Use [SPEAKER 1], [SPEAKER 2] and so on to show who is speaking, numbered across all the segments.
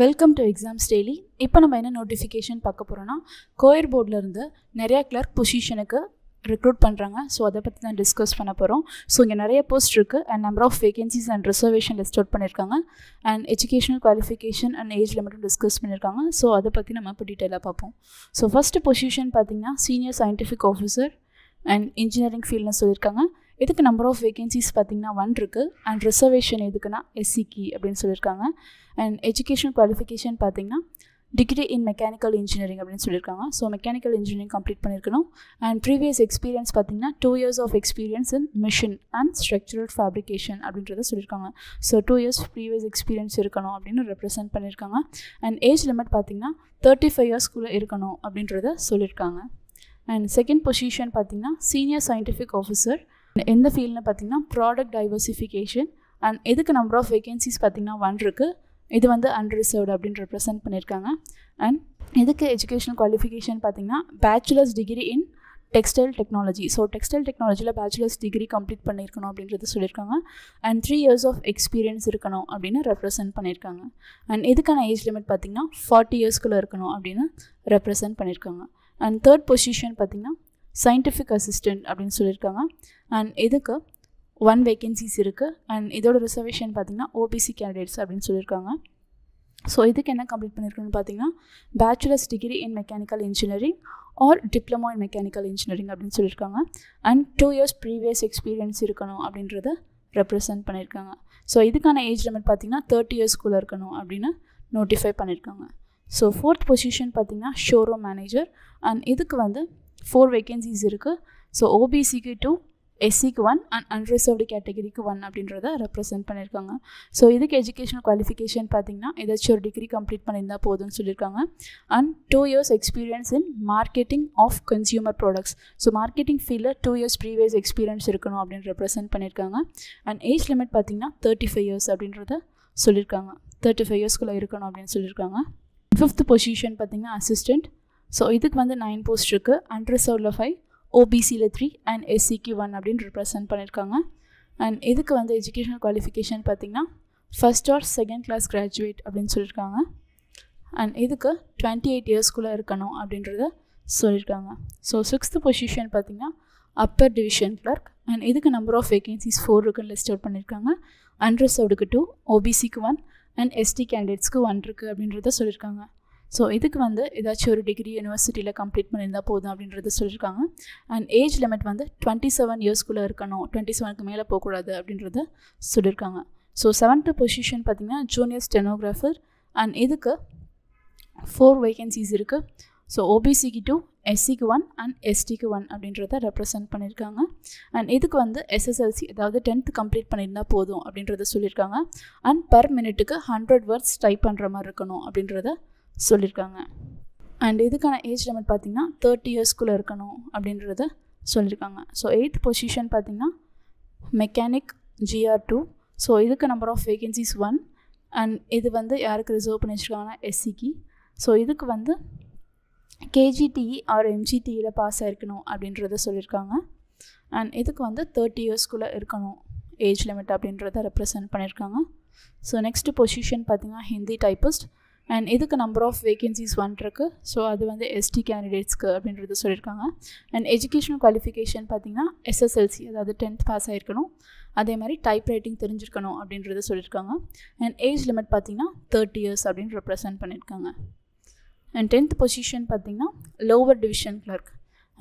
[SPEAKER 1] welcome to exams daily இப்போ நம்ம என்ன நோட்டிஃபிகேஷன் பார்க்க போகிறோன்னா கோயர் போர்ட்லேருந்து நிறையா கிளர்க் பொசிஷனுக்கு ரெக்ரூட் பண்ணுறாங்க ஸோ அதை பற்றி தான் டிஸ்கஸ் பண்ண போகிறோம் ஸோ இங்கே நிறைய போஸ்ட் இருக்குது and number of vacancies and reservation list out பண்ணியிருக்காங்க and educational qualification and age லிமிட்டும் டிஸ்கஸ் பண்ணியிருக்காங்க ஸோ அதை பற்றி நம்ம இப்போ டீட்டெயிலாக பார்ப்போம் ஸோ ஃபஸ்ட்டு பொசிஷன் பார்த்திங்கன்னா senior scientific officer and engineering ஃபீல்டுன்னு சொல்லியிருக்காங்க இதுக்கு நம்பர் ஆஃப் வேகன்சிஸ் பார்த்திங்கன்னா ஒன் இருக்குது அண்ட் ரிசர்வேஷன் எதுக்குன்னா எஸ்சிக்கு அப்படின்னு சொல்லியிருக்காங்க அண்ட் எஜுகேஷன் குவாலிஃபிகேஷன் பார்த்திங்கன்னா டிகிரி இன் மெக்கானிக்கல் இன்ஜினியரிங் அப்படின்னு சொல்லியிருக்காங்க ஸோ மெக்கானிக்கல் இன்ஜினியரிங் கம்ப்ளீட் பண்ணியிருக்கணும் அண்ட் ப்ரீவியஸ் எக்ஸ்பீரியன்ஸ் பார்த்திங்கன்னா two years of experience in machine and structural fabrication அப்படின்றத சொல்லியிருக்காங்க so two years previous experience இருக்கணும் அப்படின்னு ரெப்ரசென்ட் பண்ணியிருக்காங்க அண்ட் ஏஜ் லிமிட் பார்த்திங்கன்னா தேர்ட்டி ஃபைவ் இயர்ஸ்க்குள்ளே இருக்கணும் அப்படின்றத சொல்லியிருக்காங்க அண்ட் செகண்ட் பொசிஷன் பார்த்திங்கன்னா சீனியர் சயின்டிஃபிக் ஆஃபீஸர் எந்த ஃபீல்டில் பார்த்திங்கன்னா ப்ராடக்ட் டைவர்சிஃபிகேஷன் அண்ட் எதுக்கு நம்பர் ஆஃப் வேகன்சிஸ் பார்த்திங்கன்னா ஒன் இருக்குது இது வந்து ரிசர்வ்டு அப்படின்னு ரெப்ரசென்ட் பண்ணியிருக்காங்க அண்ட் எதுக்கு எஜுகேஷனல் குவாலிஃபிகேஷன் பார்த்திங்கன்னா bachelors degree in textile technology so textile டெக்னாலஜியில் பேச்சுலர்ஸ் டிகிரி கம்ப்ளீட் பண்ணியிருக்கணும் அப்படின்றது சொல்லியிருக்காங்க and three years of experience இருக்கணும் அப்படின்னு ரெப்ரசென்ட் பண்ணியிருக்காங்க அண்ட் இதுக்கான ஏஜ் லிமிட் பார்த்திங்கன்னா ஃபார்ட்டி இயர்ஸ்க்குள்ளே இருக்கணும் அப்படின்னு ரெப்ரசென்ட் பண்ணியிருக்காங்க அண்ட் தேர்ட் பொசிஷன் பார்த்திங்கன்னா சயின்டிஃபிக் அசிஸ்டன்ட் அப்படின்னு சொல்லியிருக்காங்க அண்ட் இதுக்கு ஒன் வேகன்சிஸ் இருக்குது அண்ட் இதோட ரிசர்வேஷன் பார்த்திங்கன்னா ஓபிசி கேண்டிடேட்ஸ் அப்படின்னு சொல்லியிருக்காங்க ஸோ இதுக்கு என்ன கம்ப்ளீட் பண்ணியிருக்கணும்னு பார்த்தீங்கன்னா bachelors degree in mechanical engineering or diploma in mechanical engineering அப்படின்னு சொல்லியிருக்காங்க and two years previous experience இருக்கணும் அப்படின்றத ரெப்ரசன்ட் பண்ணியிருக்காங்க ஸோ இதுக்கான ஏஜ் லிமிட் பார்த்திங்கன்னா தேர்ட்டி இயர்ஸ்க்குள்ளே இருக்கணும் அப்படின்னு நோட்டிஃபை பண்ணியிருக்காங்க ஸோ ஃபோர்த் பொசிஷன் பார்த்திங்கன்னா ஷோரூம் மேனேஜர் அண்ட் இதுக்கு வந்து ஃபோர் வேகன்சிஸ் இருக்குது ஸோ ஓபிசிக்கு டூ எஸ்சிக்கு ஒன் அண்ட் அன்ரிசர்வ்டு கேட்டகரிக்கு ஒன் அப்படின்றத ரெப்ரசென்ட் பண்ணியிருக்காங்க ஸோ இதுக்கு எஜுகேஷனல் குவாலிஃபிகேஷன் பார்த்திங்கன்னா ஏதாச்சும் ஒரு டிகிரி கம்ப்ளீட் பண்ணியிருந்தால் போதும்னு சொல்லியிருக்காங்க and two years experience in marketing of consumer products so marketing ஃபீல்டில் டூ இயர்ஸ் ப்ரீவியஸ் எக்ஸ்பீரியன்ஸ் இருக்கணும் அப்படின்னு ரெப்ரசென்ட் பண்ணியிருக்காங்க அண்ட் ஏஜ் லிமிட் பார்த்திங்கன்னா தேர்ட்டி ஃபைவ் இயர்ஸ் அப்படின்றத சொல்லியிருக்காங்க தேர்ட்டி ஃபைவ் இயர்ஸ்குள்ளே இருக்கணும் அப்படின்னு சொல்லியிருக்காங்க ஃபிஃப்த் பொசிஷன் பார்த்திங்கன்னா அசிஸ்டண்ட் ஸோ இதுக்கு வந்து நைன் போஸ்ட் இருக்குது அன்ரிசர்வ்டில் ஃபைவ் ஓபிசியில் த்ரீ அண்ட் எஸ்சிக்கு ஒன் அப்படின்னு ரெப்ரசன்ட் பண்ணியிருக்காங்க அண்ட் இதுக்கு வந்து எஜுகேஷனல் குவாலிஃபிகேஷன் பார்த்திங்கன்னா first or second class graduate அப்படின்னு சொல்லியிருக்காங்க அண்ட் இதுக்கு டுவெண்ட்டி எயிட் இயர்ஸ்குள்ளே இருக்கணும் அப்படின்றத சொல்லியிருக்காங்க ஸோ சிக்ஸ்த்து பொசிஷன் பார்த்திங்கன்னா அப்பர் டிவிஷன் கிளர்க் அண்ட் இதுக்கு நம்பர் ஆஃப் வேகன்சிஸ் ஃபோர் இருக்குன்னு லிஸ்ட் அவுட் பண்ணியிருக்காங்க அன்ரிசர்வ்டுக்கு டூ ஓபிசிக்கு ஒன் அண்ட் எஸ்டி கேண்டிடேட்ஸ்க்கு ஒன் இருக்குது அப்படின்றத சொல்லியிருக்காங்க ஸோ இதுக்கு வந்து ஏதாச்சும் ஒரு டிகிரி யூனிவர்சிட்டியில் கம்ப்ளீட் பண்ணியிருந்தால் போதும் அப்படின்றது சொல்லியிருக்காங்க அண்ட் ஏஜ் லிமிட் வந்து டுவெண்ட்டி செவன் இயர்ஸ்குள்ளே இருக்கணும் டுவெண்ட்டி செவனுக்கு மேலே போகக்கூடாது அப்படின்றத சொல்லியிருக்காங்க ஸோ செவன்த்து பொசிஷன் பார்த்திங்கன்னா ஜூனியர் ஸ்டெனோகிராஃபர் அண்ட் இதுக்கு ஃபோர் வேகன்சிஸ் இருக்குது ஸோ ஓபிசிக்கு டூ எஸ்சிக்கு ஒன் அண்ட் எஸ்டிக்கு ஒன் அப்படின்றத ரெப்ரசன்ட் பண்ணியிருக்காங்க அண்ட் இதுக்கு வந்து எஸ்எஸ்எல்சி அதாவது டென்த் கம்ப்ளீட் பண்ணியிருந்தால் போதும் அப்படின்றத சொல்லியிருக்காங்க அண்ட் பர் மினிட்டுக்கு ஹண்ட்ரட் வேர்ட்ஸ் டைப் பண்ணுற மாதிரி இருக்கணும் அப்படின்றத சொல்லியிருக்காங்க அண்ட் இதுக்கான ஏஜ் லிமிட் பார்த்திங்கன்னா தேர்ட்டி இயர்ஸ்க்குள்ளே இருக்கணும் அப்படின்றத சொல்லியிருக்காங்க ஸோ எயித் பொசிஷன் பார்த்திங்கன்னா மெக்கானிக் ஜிஆர் டூ ஸோ இதுக்கு number of vacancies one and இது வந்து யாருக்கு ரிசர்வ் பண்ணி வச்சுருக்காங்கன்னா எஸ்சிக்கு ஸோ இதுக்கு வந்து கேஜிடிஇ e e ஆர் எம்ஜிடியில் பாஸ் ஆகிருக்கணும் அப்படின்றத சொல்லியிருக்காங்க அண்ட் இதுக்கு வந்து தேர்ட்டி இயர்ஸ்க்குள்ளே இருக்கணும் ஏஜ் லிமிட் அப்படின்றத ரெப்ரசன்ட் பண்ணியிருக்காங்க ஸோ நெக்ஸ்ட் பொசிஷன் பார்த்திங்கன்னா ஹிந்தி டைப்பிஸ்ட் அண்ட் இதுக்கு நம்பர் ஆஃப் வேகன்சிஸ் வந்துருக்கு ஸோ அது வந்து எஸ்டி கேண்டிடேட்ஸ்க்கு அப்படின்றது சொல்லியிருக்காங்க அண்ட் எஜுகேஷனல் குவாலிஃபிகேஷன் பார்த்திங்கன்னா எஸ்எஸ்எல்சி அதாவது டென்த் பாஸ் ஆகிருக்கணும் அதே மாதிரி டைப் ரைட்டிங் தெரிஞ்சிருக்கணும் அப்படின்றத சொல்லியிருக்காங்க அண்ட் ஏஜ் லிமிட் பார்த்திங்கன்னா தேர்ட்டி இயர்ஸ் அப்படின்னு ரெப்ரசன்ட் பண்ணியிருக்காங்க அண்ட் டென்த் பொசிஷன் பார்த்திங்கன்னா லோவர் டிவிஷன் கிளர்க்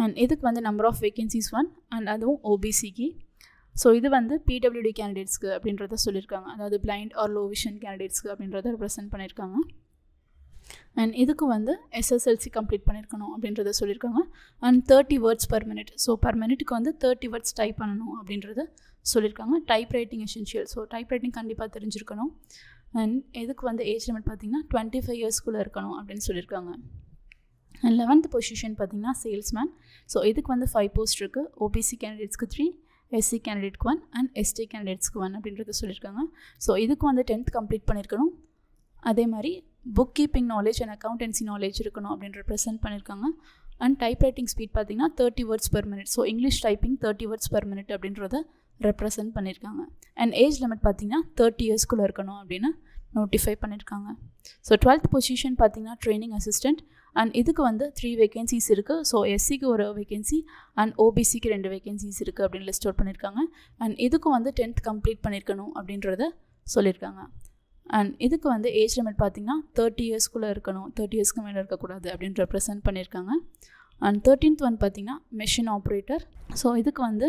[SPEAKER 1] அண்ட் இதுக்கு வந்து number of vacancies one and அதுவும் ஓபிசிக்கு ஸோ இது வந்து பிடபிள்யூடி கேண்டிடேட்ஸ்க்கு அப்படின்றத சொல்லியிருக்காங்க அதாவது பிளைண்ட் ஆர் லோ விஷன் கேண்டிடேட்ஸ்க்கு அப்படின்றத ரெப்ரசென்ட் பண்ணியிருக்காங்க அண்ட் இதுக்கு வந்து எஸ்எஸ்எல்சி கம்ப்ளீட் பண்ணியிருக்கணும் அப்படின்றத சொல்லியிருக்காங்க and thirty words per minute so per மினிட்க்கு வந்து தேர்ட்டி வேர்ட்ஸ் டைப் பண்ணணும் அப்படின்றத சொல்லியிருக்காங்க type writing essential so type writing கண்டிப்பாக தெரிஞ்சிருக்கணும் அண்ட் எதுக்கு வந்து ஏஜ் லிமிட் பார்த்திங்கன்னா டுவெண்ட்டி ஃபைவ் இயர்ஸ்க்குள்ளே இருக்கணும் அப்படின்னு சொல்லியிருக்காங்க அண்ட் லெவன்த் பொசிஷன் பார்த்திங்கன்னா சேல்ஸ்மேன் ஸோ இதுக்கு வந்து ஃபைவ் போஸ்ட் இருக்குது ஓபிசி கேண்டிடேட்ஸ்க்கு த்ரீ எஸ்சி கேண்டிடேட்க்கு ஒன் அண்ட் எஸ்டி கேண்டிடேட்ஸ்க்கு ஒன் அப்படின்றத சொல்லியிருக்காங்க ஸோ இதுக்கு வந்து டென்த் கம்ப்ளீட் பண்ணியிருக்கணும் அதே மாதிரி book keeping knowledge and accountancy knowledge இருக்கணும் அப்படின்ற ப்ரெசென்ட் பண்ணியிருக்காங்க அண்ட் டைப் ரைட்டிங் ஸ்பீட் பார்த்திங்கன்னா thirty words per minute so English typing thirty words per minute அப்படின்றத ரெப்ரசன்ட் பண்ணியிருக்காங்க அண்ட் ஏஜ் லிமிட் பார்த்திங்கன்னா தேர்ட்டி இயர்ஸ்க்குள்ளே இருக்கணும் அப்படின்னு நோட்டிஃபை பண்ணியிருக்காங்க ஸோ டுவெல்த் பொசிஷன் பார்த்திங்கன்னா ட்ரைனிங் அசிஸ்டண்ட் அண்ட் இதுக்கு வந்து த்ரீ வேகன்சிஸ் இருக்குது ஸோ எஸ்சிக்கு ஒரு வேகன்சி அண்ட் ஓபிசிக்கு ரெண்டு வேகன்சிஸ் இருக்குது அப்படின்னு லிஸ்ட் அவுட் பண்ணியிருக்காங்க அண்ட் இதுக்கும் வந்து டென்த் கம்ப்ளீட் பண்ணியிருக்கணும் அப்படின்றத சொல்லியிருக்காங்க அண்ட் இதுக்கு வந்து ஏஜ் லிமிட் பார்த்திங்கன்னா தேர்ட்டி இயர்ஸ்க்குள்ளே இருக்கணும் தேர்ட்டி இயர்ஸ்க்கு மேலே இருக்கக்கூடாது அப்படின்னு ரெப்ரசென்ட் பண்ணியிருக்காங்க அண்ட் தேர்ட்டீன்த் ஒன் பார்த்திங்கன்னா மெஷின் ஆப்ரேட்டர் ஸோ இதுக்கு வந்து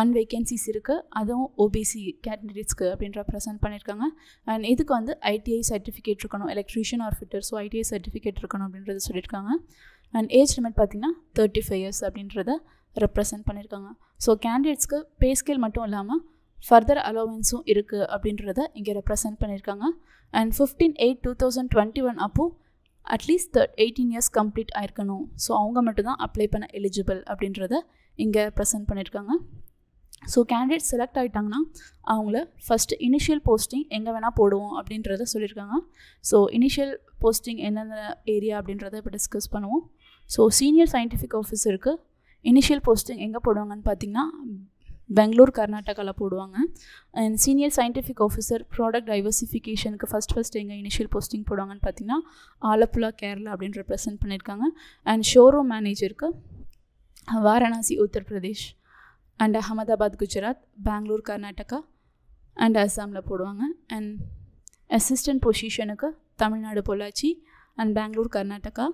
[SPEAKER 1] ஒன் வேகன்சிஸ் இருக்குது அதுவும் ஓபிசி கேண்டிடேட்ஸ்க்கு அப்படின்ற ப்ரெசென்ட் பண்ணியிருக்காங்க அண்ட் இதுக்கு வந்து ஐடிஐ சர்டிஃபிகேட் இருக்கணும் electrician or fitter so ITI certificate இருக்கணும் அப்படின்றத சொல்லியிருக்காங்க அண்ட் ஏஜ் லிமிட் பார்த்திங்கன்னா தேர்ட்டி ஃபைவ் இயர்ஸ் அப்படின்றத ரெப்ரசென்ட் பண்ணியிருக்காங்க ஸோ கேண்டிடேட்ஸ்க்கு பே ஸ்கேல் மட்டும் இல்லாமல் ஃபர்தர் அலோவன்ஸும் இருக்குது அப்படின்றத இங்கே ரெப்ரசன்ட் பண்ணியிருக்காங்க and fifteen eight two thousand twenty one அப்போது at least third eighteen years complete ஆயிருக்கணும் ஸோ அவங்க மட்டும்தான் அப்ளை பண்ண எலிஜிபிள் அப்படின்றத இங்கே ப்ரெசென்ட் பண்ணியிருக்காங்க ஸோ கேண்டிடேட் செலக்ட் ஆகிட்டாங்கன்னா அவங்கள ஃபஸ்ட்டு இனிஷியல் போஸ்டிங் எங்கே வேணால் போடுவோம் அப்படின்றத சொல்லியிருக்காங்க ஸோ இனிஷியல் போஸ்டிங் என்னென்ன ஏரியா அப்படின்றத இப்போ டிஸ்கஸ் பண்ணுவோம் ஸோ சீனியர் சயின்டிஃபிக் ஆஃபீஸருக்கு இனிஷியல் போஸ்டிங் எங்கே போடுவாங்கன்னு பார்த்தீங்கன்னா பெங்களூர் கர்நாடகாவில் போடுவாங்க and senior scientific officer product டைவர்சிஃபிகேஷனுக்கு ஃபஸ்ட் ஃபஸ்ட் எங்கள் இனிஷியல் போஸ்டிங் போடுவாங்கன்னு பார்த்தீங்கன்னா ஆலப்புழா கேரளா அப்படின்னு ரெப்ரசென்ட் பண்ணியிருக்காங்க அண்ட் ஷோரூம் மேனேஜருக்கு வாரணாசி உத்தரப்பிரதேஷ் அண்ட் அகமதாபாத் குஜராத் பெங்களூர் கர்நாடகா அண்ட் அஸ்ஸாமில் போடுவாங்க அண்ட் அசிஸ்டன்ட் பொசிஷனுக்கு Tamil Nadu Pollachi and Bangalore Karnataka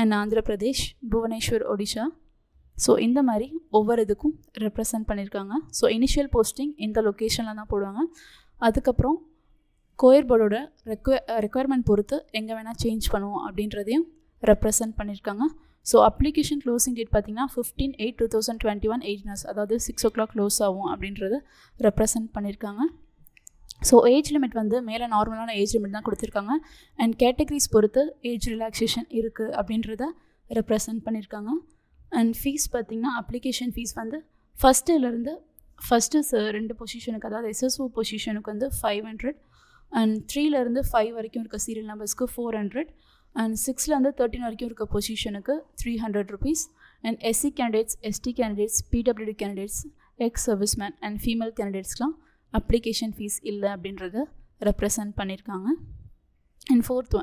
[SPEAKER 1] and Andhra Pradesh Bhubaneswar Odisha so இந்த மாதிரி ஒவ்வொரு இதுக்கும் ரெப்ரசன்ட் பண்ணியிருக்காங்க ஸோ இனிஷியல் போஸ்டிங் இந்த லொக்கேஷனில் தான் போடுவாங்க அதுக்கப்புறம் கோயர் போர்டோட ரெக்வ ரெக்குயர்மெண்ட் பொறுத்து எங்கே வேணால் சேஞ்ச் பண்ணுவோம் அப்படின்றதையும் ரெப்ரசன்ட் பண்ணியிருக்காங்க ஸோ அப்ளிகேஷன் க்ளோசிங் டேட் பார்த்திங்கன்னா fifteen eight two thousand twenty one ஏஜ்னஸ் அதாவது சிக்ஸ் ஓ கிளாக் க்ளோஸ் ஆகும் அப்படின்றத ரெப்ரசன்ட் பண்ணியிருக்காங்க ஸோ ஏஜ் லிமிட் வந்து மேலே நார்மலான ஏஜ் லிமிட் தான் கொடுத்துருக்காங்க அண்ட் கேட்டகரிஸ் பொறுத்து ஏஜ் ரிலாக்ஸேஷன் இருக்குது அப்படின்றத ரெப்ரசன்ட் பண்ணியிருக்காங்க அண்ட் ஃபீஸ் பார்த்திங்கன்னா அப்ளிகேஷன் ஃபீஸ் வந்து ஃபஸ்ட்டுலேருந்து ஃபஸ்ட்டு ரெண்டு பொசிஷனுக்கு அதாவது எஸ்எஸ்ஓ பொசிஷனுக்கு வந்து ஃபைவ் ஹண்ட்ரட் அண்ட் த்ரீலேருந்து ஃபைவ் வரைக்கும் இருக்க சீரியல் நம்பர்ஸ்க்கு ஃபோர் ஹண்ட்ரட் அண்ட் சிக்ஸ்லேருந்து தேர்ட்டின் வரைக்கும் இருக்க பொசிஷனுக்கு three hundred rupees and SC candidates ST candidates PWD candidates ex service man and female கேண்டிடேட்ஸ்லாம் அப்ளிகேஷன் ஃபீஸ் இல்லை அப்படின்றத ரெப்ரசன்ட் பண்ணியிருக்காங்க and fourth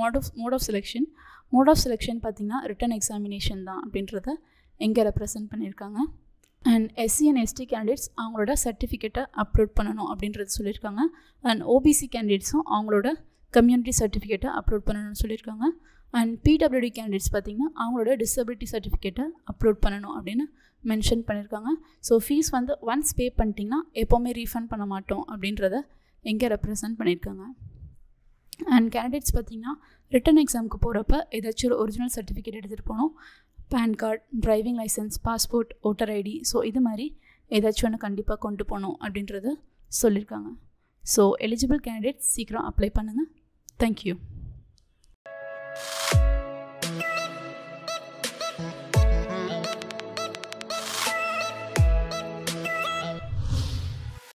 [SPEAKER 1] mode of mode of selection mode of selection பார்த்திங்கன்னா written examination தான் அப்படின்றத எங்கே ரெப்ரசன்ட் பண்ணியிருக்காங்க and SC and ST candidates அவங்களோட சர்டிஃபிகேட்டை அப்லோட் பண்ணணும் அப்படின்றது சொல்லியிருக்காங்க அண்ட் ஓபிசி கேண்டிடேட்ஸும் அவங்களோட கம்யூனிட்டி சர்டிஃபிகேட்டை அப்லோட் பண்ணணும்னு சொல்லியிருக்காங்க அண்ட் பிடபிள்யூடி கேண்டிடேட்ஸ் பார்த்திங்கன்னா அவங்களோட டிசபிலிட்டி சர்டிஃபிகேட்டை அப்லோட் பண்ணணும் அப்படின்னு மென்ஷன் பண்ணியிருக்காங்க ஸோ ஃபீஸ் வந்து ஒன்ஸ் பே பண்ணிட்டிங்கன்னா எப்போவுமே ரீஃபண்ட் பண்ண மாட்டோம் அப்படின்றத எங்கே ரெப்ரசன்ட் பண்ணியிருக்காங்க அண்ட் கேண்டிடேட்ஸ் பார்த்திங்கன்னா ரிட்டன் எக்ஸாமுக்கு போகிறப்ப ஏதாச்சும் ஒரு ஒரிஜினல் சர்டிஃபிகேட் எடுத்துகிட்டு போகணும் PAN card driving licence passport voter ID so இது மாதிரி ஏதாச்சும் ஒன்று கண்டிப்பாக கொண்டு போகணும் அப்படின்றத சொல்லியிருக்காங்க ஸோ எலிஜிபிள் கேண்டிடேட்ஸ் சீக்கிரம் அப்ளை பண்ணுங்கள் தேங்க்யூ